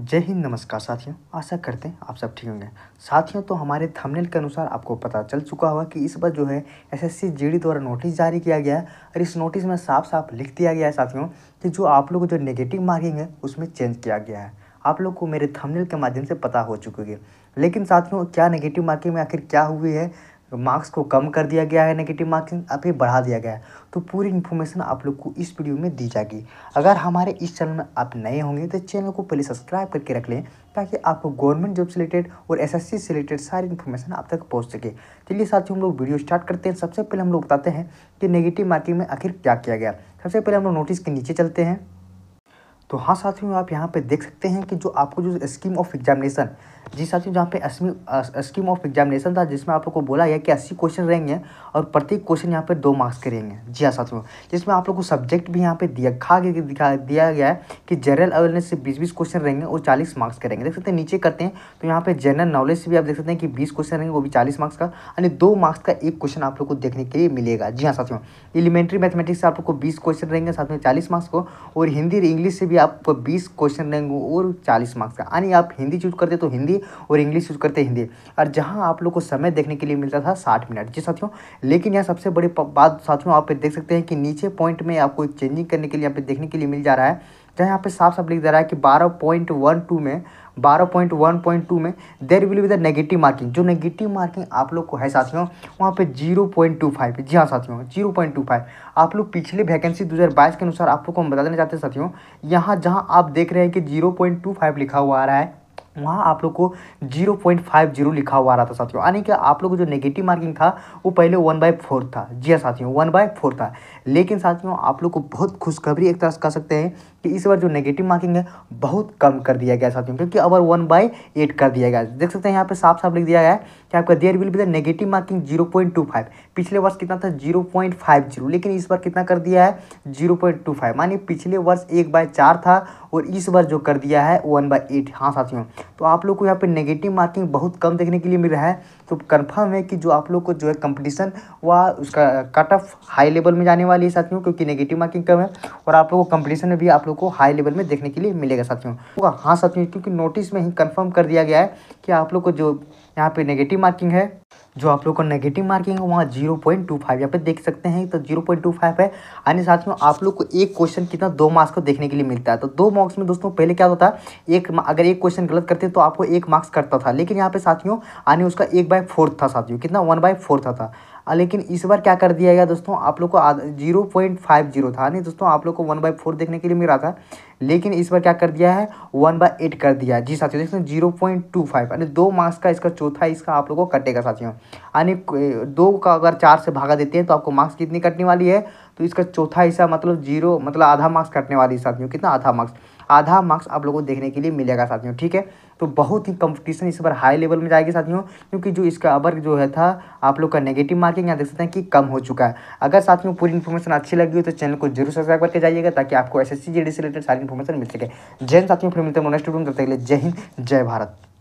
जय हिंद नमस्कार साथियों आशा करते हैं आप सब ठीक होंगे साथियों तो हमारे थंबनेल के अनुसार आपको पता चल चुका होगा कि इस बार जो है एसएससी जीडी द्वारा नोटिस जारी किया गया है और इस नोटिस में साफ साफ लिख दिया गया है साथियों कि जो आप लोग जो नेगेटिव मार्किंग है उसमें चेंज किया गया है आप लोग को मेरे थमनेल के माध्यम से पता हो चुकी है लेकिन साथियों क्या नेगेटिव मार्किंग में आखिर क्या हुई है मार्क्स को कम कर दिया गया है नेगेटिव मार्किंग अब बढ़ा दिया गया है तो पूरी इन्फॉर्मेशन आप लोग को इस वीडियो में दी जाएगी अगर हमारे इस चैनल में आप नए होंगे तो चैनल को पहले सब्सक्राइब करके रख लें ताकि आपको गवर्नमेंट जॉब से रिलेटेड और एसएससी से रिलेटेड सारी इन्फॉर्मेशन आप तक पहुँच सके चलिए साथियों हम लोग वीडियो स्टार्ट करते हैं सबसे पहले हम लोग बताते हैं कि नेगेटिव मार्किंग में आखिर क्या किया गया सबसे पहले हम लोग नोटिस के नीचे चलते हैं तो हाँ साथियों आप यहाँ पे देख सकते हैं कि जो आपको जो स्कीम ऑफ एग्जामिनेशन जिस हिसाब से जहाँ पे स्कीम ऑफ एग्जामिनेशन था जिसमें आप लोग को बोला गया कि अस्सी क्वेश्चन रहेंगे और प्रत्येक क्वेश्चन यहाँ पे दो मार्क्स के रहेंगे जी हाँ साथियों जिसमें आप लोग को सब्जेक्ट भी यहाँ पे दिखा के दिखा दिया गया है कि जनरल अवेयरनेस से बीस बीस क्वेश्चन रहेंगे और चालीस मार्क्स के रहेंगे देख सकते हैं नीचे करते हैं तो यहाँ पे जनरल नॉलेज से भी आप देख सकते हैं कि बीस क्वेश्चन रहेंगे वो भी चालीस मार्क्स का यानी दो मार्क्स का एक क्वेश्चन आप लोग को देखने के लिए मिलेगा जी हाँ साथियों एलिमेंट्री मैथमेटिक्स से आप लोग को बीस क्वेश्चन रहेंगे साथ में चालीस मार्क्स को और हिंदी और इंग्लिश से भी आप बीस क्वेश्चन रहेंगे और चालीस मार्क्स का यानी आप हिंदी चूज करते तो हिंदी हिंदी और इंग्लिश यूज़ करते हिंदी और जहाँ आप लोग को समय देखने के लिए मिलता था साठ मिनट जी साथियों लेकिन यहाँ सबसे बड़ी बात साथियों आप देख सकते हैं कि नीचे पॉइंट में आपको चेंजिंग करने के लिए यहाँ पे देखने के लिए मिल जा रहा है जहाँ यहाँ पे साफ साफ लिख जा रहा है कि बारह पॉइंट वन टू में बारह पॉइंट वन पॉइंट टू में there will with negative marking जो नेगेटिव मार्किंग आप लोग को है साथियों वहाँ पे जीरो पॉइंट टू फाइव जी हाँ साथियों जीरो पॉइंट टू फाइव आप लोग पिछले वैकेंसी दो हज़ार बाईस के अनुसार आप लोग को हम बता देना चाहते हैं साथियों यहाँ जहाँ आप देख रहे हैं कि जीरो पॉइंट टू फाइव लिखा हुआ आ रहा है वहाँ आप लोग को जीरो पॉइंट फाइव जीरो लिखा हुआ आ रहा था साथियों यानी कि आप लोग को जो नेगेटिव मार्किंग था वो पहले वन बाई फोर था जी हाँ साथियों वन बाई फोर था लेकिन साथियों आप लोग को बहुत खुशखबरी एक तरह से कह सकते हैं कि इस बार जो नेगेटिव मार्किंग है बहुत कम कर दिया गया साथियों क्योंकि अब वन बाई एट कर दिया गया देख सकते हैं यहाँ पर साफ साफ लिख दिया गया है कि आपका there will be the negative marking zero point two five पिछले वर्ष कितना था जीरो पॉइंट फाइव जीरो लेकिन इस बार कितना कर दिया है जीरो पॉइंट टू फाइव मानी पिछले वर्ष एक बाय चार था और इस बार जो कर दिया है वन बाई एट हाँ साथियों तो आप लोग को यहाँ पे नेगेटिव मार्किंग बहुत कम देखने के लिए मिल रहा है तो कन्फर्म है कि जो आप लोग को जो है कंपटीशन वह उसका कट ऑफ हाई लेवल में जाने वाली है साथियों क्योंकि नेगेटिव मार्किंग कम है और आप लोग को कंपटीशन में भी आप लोग को हाई लेवल में देखने के लिए मिलेगा साथियों तो हाँ साथियों क्योंकि नोटिस में ही कन्फर्म कर दिया गया है कि आप लोग को जो यहाँ पे नेगेटिव मार्किंग है जो आप लोग का नेगेटिव मार्किंग है वहाँ जीरो पॉइंट टू फाइव यहाँ पर देख सकते हैं तो जीरो पॉइंट टू फाइव है यानी साथियों आप लोग को एक क्वेश्चन कितना दो मार्क्स को देखने के लिए मिलता है तो दो मार्क्स में दोस्तों पहले क्या होता है एक अगर एक क्वेश्चन गलत करते तो आपको एक मार्क्स करता था लेकिन यहाँ पे साथियों यानी उसका एक बाय फोर्थ था साथियों कितना वन बाय फोर्थ था लेकिन इस बार क्या कर दिया गया दोस्तों आप लोग को जीरो पॉइंट फाइव जीरो था नहीं दोस्तों आप लोग को वन बाई फोर देखने के लिए मिला था लेकिन इस बार क्या कर दिया है वन बाई एट कर दिया है जी साथियों देखते हैं जीरो पॉइंट टू फाइव यानी दो मार्क्स का इसका चौथा इसका आप लोग को कटेगा साथियों यानी दो का अगर चार से भागा देते हैं तो आपको मार्क्स कितनी कटने वाली है तो इसका चौथा हिस्सा मतलब जीरो मतलब आधा मार्क्स कटने वाली साथियों कितना आधा मार्क्स आधा मार्क्स आप लोगों को देखने के लिए मिलेगा साथियों ठीक है तो बहुत ही कंपटीशन इस बार हाई लेवल में जाएगी साथियों क्योंकि जो इसका अबर जो है था आप लोग का नेगेटिव मार्किंग यहाँ देख सकते हैं कि कम हो चुका है अगर साथियों पूरी इन्फॉर्मेशन अच्छी लगी हो तो चैनल को जरूर सब्सक्राइब करके जाइएगा ताकि आपको एस एस से रिलेटेड सारी इन्फॉर्मेशन मिल सके जैन साथियों फिर मिलते हैं जय हिंद जय भारत